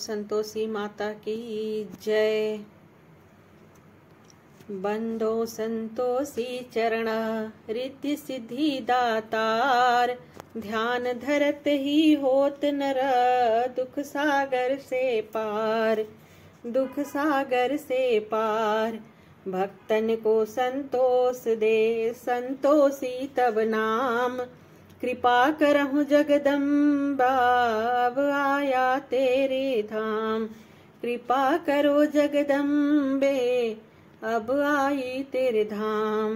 संतोषी माता की जय बंदो संतोषी चरण रिद्धि सिद्धि दातार ध्यान धरत ही होत नर दुख सागर से पार दुख सागर से पार भक्तन को संतोष दे संतोषी तब नाम कृपा करहु जगदम्बाब आया तेरे धाम कृपा करो जगदम्बे अब आई तेरे धाम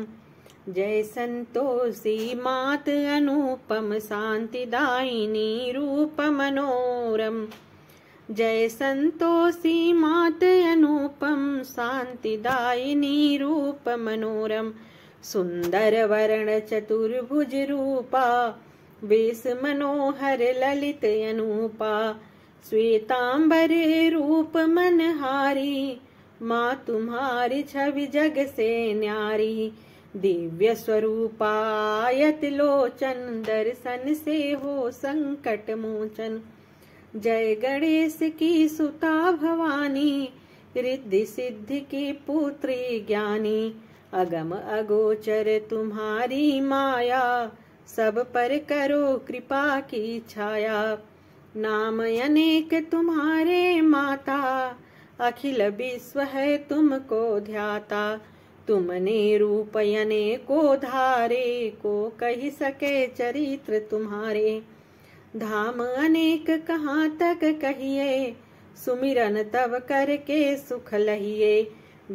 जय संतोषी मात अनुपम शान्तिदायिनी रूप मनोरम जय संतोषी मात अनुपम शान्तिदायिनी रूप मनोरम सुंदर वरण चतुर्भुज रूपा सुन्दरवर्णचतुर्भुजरूपा मनोहर ललित अनूपा श्वेताम्बरे रूप मनहारी माँ तुम्हारी छवि जग से न्यारी दिव्य स्वरूपायत लोचन दर्शन से हो संकट मोचन जय गणेश की सुता भवानी रिद्धि सिद्धि की पुत्री ज्ञानी अगम अगोचर तुम्हारी माया सब पर करो कृपा की छाया नाम अनेक तुम्हारे माता अखिल विश्व है तुमको ध्याता तुमने रूप को धारे को कही सके चरित्र तुम्हारे धाम अनेक कहाँ तक कहिए सुमिरन तब करके सुख लहिए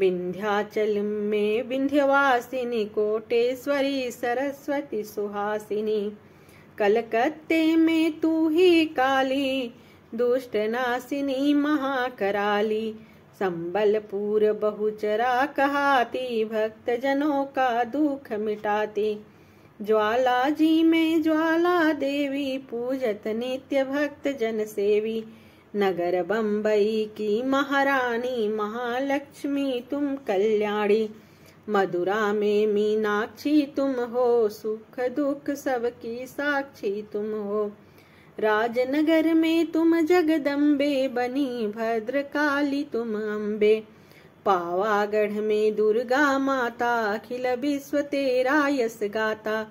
विंध्याचल में विंध्यवासिनी कोटेश्वरी सरस्वती सुहासिनी कलकत्ते में तू ही काली दुष्ट नासिनी महाकराली संबलपुर बहुचरा कहाती भक्त जनों का दुख मिटाती ज्वाला जी में ज्वाला देवी पूजत नित्य भक्त जन सेवी नगर बम्बई की महारानी महालक्ष्मी तुम कल्याणी मधुरा में मीनाक्षी तुम हो सुख दुख सबकी साक्षी तुम हो राजनगर में तुम जगदम्बे बनी भद्रकाली तुम अम्बे पावागढ़ में दुर्गा माता अखिल विश्व तेरा यश गाता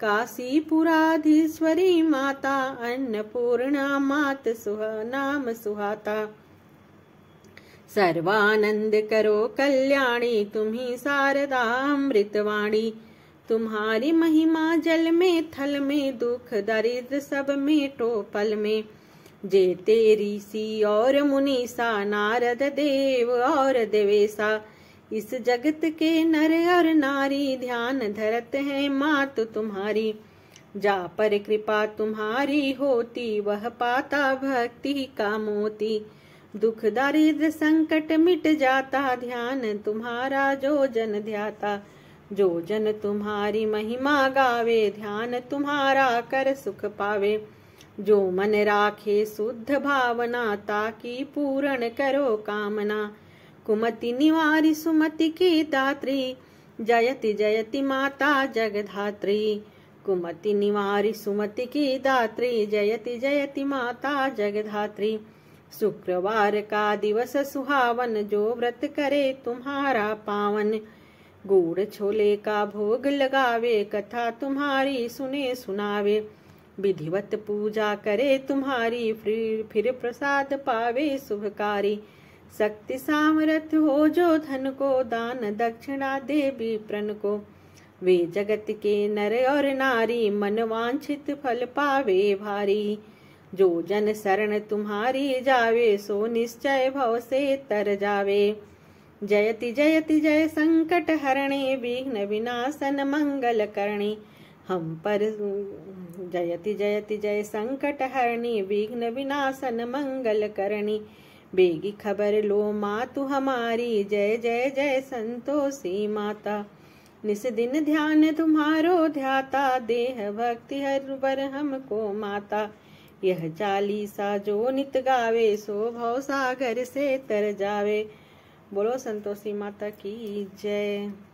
काशीपुराधीश्वरी माता अन्नपूर्णा मात सुहा नाम सुहाता सर्वानंद करो कल्याणी तुम्ही शारदा अमृतवाणी तुम्हारी महिमा जल में थल में दुख दरिद्र सब में टोपल में जे जेते ऋषि और मुनीसा नारद देव और देवेशा इस जगत के नर और नारी ध्यान धरत है मात तुम्हारी जा पर कृपा तुम्हारी होती वह पाता भक्ति का मोती दुख दारिद्र संकट मिट जाता ध्यान तुम्हारा जो जन ध्याता जो जन तुम्हारी महिमा गावे ध्यान तुम्हारा कर सुख पावे जो मन राखे शुद्ध भावना ताकि पूर्ण करो कामना कुमति निवारी सुमति की दात्री जयति जयति माता जगधात्री कुमति निवारी सुमति की दात्री जयति जयति माता जगधात्री शुक्रवार का दिवस सुहावन जो व्रत करे तुम्हारा पावन गुड़ छोले का भोग लगावे कथा तुम्हारी सुने सुनावे विधिवत पूजा करे तुम्हारी फिर फिर प्रसाद पावे शुभकारी शक्ति सामर्थ्य हो जो धन को दान दक्षिणा देवी प्रण को वे जगत के नर और नारी मन वांछित फल पावे भारी जो जन शरण तुम्हारी जावे सो निश्चय भव से तर जावे जयति जयति जय संकट हरणे विघ्न विनाशन मंगल करणी हम पर जयति जयति जय संकट हरणी विघ्न विनाशन मंगल करणी बेगी खबर लो माँ तू हमारी जय जय जय संतोषी माता निस दिन ध्यान तुम्हारो ध्याता देह भक्ति हर बर हमको माता यह चालीसा जो नित गावे सो भव सागर से तर जावे बोलो संतोषी माता की जय